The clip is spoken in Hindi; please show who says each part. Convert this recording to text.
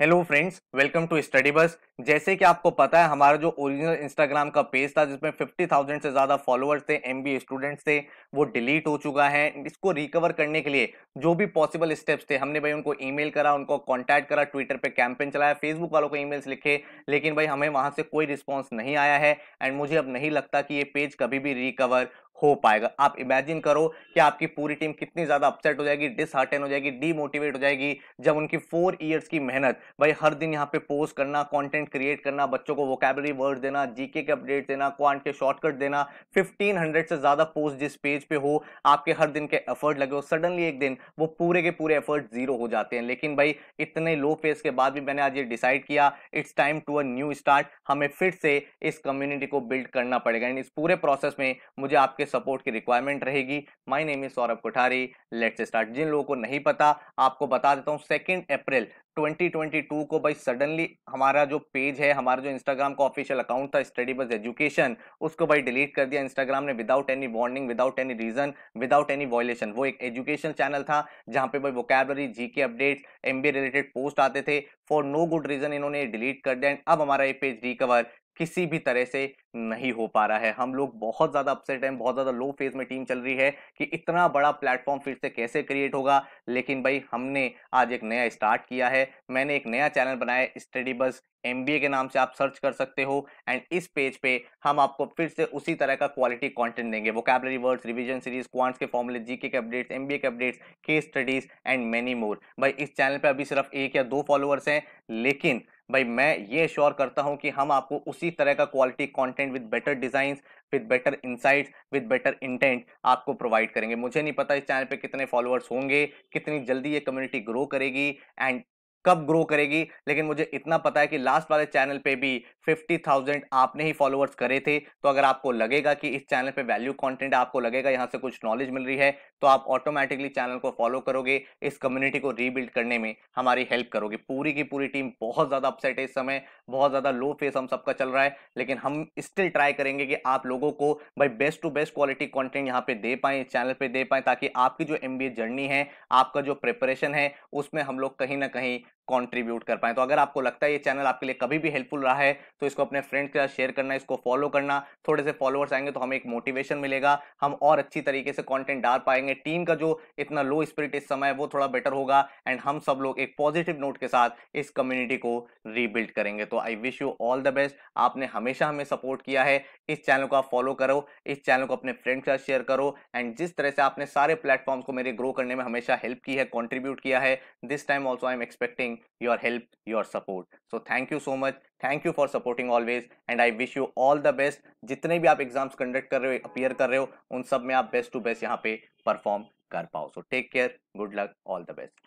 Speaker 1: Hello friends welcome to Study Bus जैसे कि आपको पता है हमारा जो ओरिजिनल इंस्टाग्राम का पेज था जिसमें 50,000 से ज़्यादा फॉलोअर्स थे एम स्टूडेंट्स थे वो डिलीट हो चुका है इसको रिकवर करने के लिए जो भी पॉसिबल स्टेप्स थे हमने भाई उनको ईमेल करा उनको कॉन्टैक्ट करा ट्विटर पर कैंपेन चलाया फेसबुक वालों को ई लिखे लेकिन भाई हमें वहाँ से कोई रिस्पॉन्स नहीं आया है एंड मुझे अब नहीं लगता कि ये पेज कभी भी रिकवर हो पाएगा आप इमेजिन करो कि आपकी पूरी टीम कितनी ज़्यादा अपसेट हो जाएगी डिसहार्टन हो जाएगी डीमोटिवेट हो जाएगी जब उनकी फोर ईयर्स की मेहनत भाई हर दिन यहाँ पे पोस्ट करना कंटेंट क्रिएट करना बच्चों को वोकेबलरी वर्ड देना जीके के अपडेट देना क्वांट के शॉर्टकट देना 1500 से ज़्यादा पोस्ट जिस पेज पे हो आपके हर दिन के एफर्ट लगे हो सडनली एक दिन वो पूरे के पूरे एफर्ट जीरो हो जाते हैं लेकिन भाई इतने लो फेज के बाद भी मैंने आज ये डिसाइड किया it's time to a new start हमें फिर से इस कम्युनिटी को बिल्ड करना पड़ेगा एंड इस पूरे प्रोसेस में मुझे आपके लिए सपोर्ट की रिक्वायरमेंट रहेगी my name is Saurabh Kothari let's start जिन लोगों को नहीं पता आपको बता देता हूँ सेकेंड अप्रैल 2022 को भाई सडनली हमारा जो पेज है हमारा जो इंस्टाग्राम का ऑफिशियल अकाउंट था स्टडी बस एजुकेशन उसको भाई डिलीट कर दिया इंस्टाग्राम ने without any warning without any reason without any violation वो एक एजुकेशन चैनल था जहाँ पे भाई वोकैबलरी जी K updates M related post आते थे फॉर नो गुड रीजन इन्होंने डिलीट कर दिया एंड अब हमारा ये पेज रिकवर किसी भी तरह से नहीं हो पा रहा है हम लोग बहुत ज़्यादा अपसेट हैं बहुत ज़्यादा लो फेज में टीम चल रही है कि इतना बड़ा प्लेटफॉर्म फिर से कैसे क्रिएट होगा लेकिन भाई हमने आज एक नया स्टार्ट किया है मैंने एक नया चैनल बनाया स्टडी बस एम के नाम से आप सर्च कर सकते हो एंड इस पेज पे हम आपको फिर से उसी तरह का क्वालिटी कंटेंट देंगे vocabulary words revision series quants के फॉर्मूले G K updates M K updates case studies and many more भाई इस चैनल पे अभी सिर्फ एक या दो फॉलोअर्स हैं लेकिन भाई मैं ये श्योर करता हूँ कि हम आपको उसी तरह का quality content with better design with better insights with better intent आपको प्रोवाइड करेंगे मुझे नहीं पता इस चैनल पे कितने फॉलोअर्स होंगे कितनी जल्दी ये कम्युनिटी ग्रो करेगी एंड कब ग्रो करेगी लेकिन मुझे इतना पता है कि लास्ट वाले चैनल पे भी 50,000 आपने ही फॉलोअर्स करे थे तो अगर आपको लगेगा कि इस चैनल पे वैल्यू कंटेंट आपको लगेगा यहाँ से कुछ नॉलेज मिल रही है तो आप ऑटोमेटिकली चैनल को फॉलो करोगे इस कम्युनिटी को रीबिल्ड करने में हमारी हेल्प करोगे पूरी की पूरी टीम बहुत ज़्यादा अपसेट है इस समय बहुत ज़्यादा लो फेस हम सबका चल रहा है लेकिन हम स्टिल ट्राई करेंगे कि आप लोगों को भाई best to best quality content यहाँ पर दे पाएँ इस चैनल पर दे पाएँ ताकि आपकी जो एम जर्नी है आपका जो प्रिपरेशन है उसमें हम लोग कहीं ना कहीं कंट्रीब्यूट कर पाए तो अगर आपको लगता है ये चैनल आपके लिए कभी भी हेल्पफुल रहा है तो इसको अपने फ्रेंड्स के साथ शेयर करना इसको फॉलो करना थोड़े से फॉलोअर्स आएंगे तो हमें एक मोटिवेशन मिलेगा हम और अच्छी तरीके से कॉन्टेंट डाल पाएंगे टीम का जो इतना लो स्पिरिट इस समय है वो थोड़ा बेटर होगा एंड हम सब लोग एक पॉजिटिव नोट के साथ इस कम्युनिटी को रीबिल्ड करेंगे तो I wish you all the best आपने हमेशा हमें सपोर्ट किया है इस चैनल को आप फॉलो करो इस चैनल को अपने फ्रेंड के साथ शेयर करो एंड जिस तरह से आपने सारे प्लेटफॉर्म्स को मेरे ग्रो करने में हमेशा हेल्प की है कॉन्ट्रीब्यूट किया है this time also I am expecting sharing, your help, your support. So thank you so much. Thank you for supporting always and I wish you all the best जितने भी आप एग्जाम्स कंडक्ट कर रहे हो अपियर कर रहे हो उन सब में आप बेस्ट टू बेस्ट यहाँ पे परफॉर्म कर पाओ so take care good luck all the best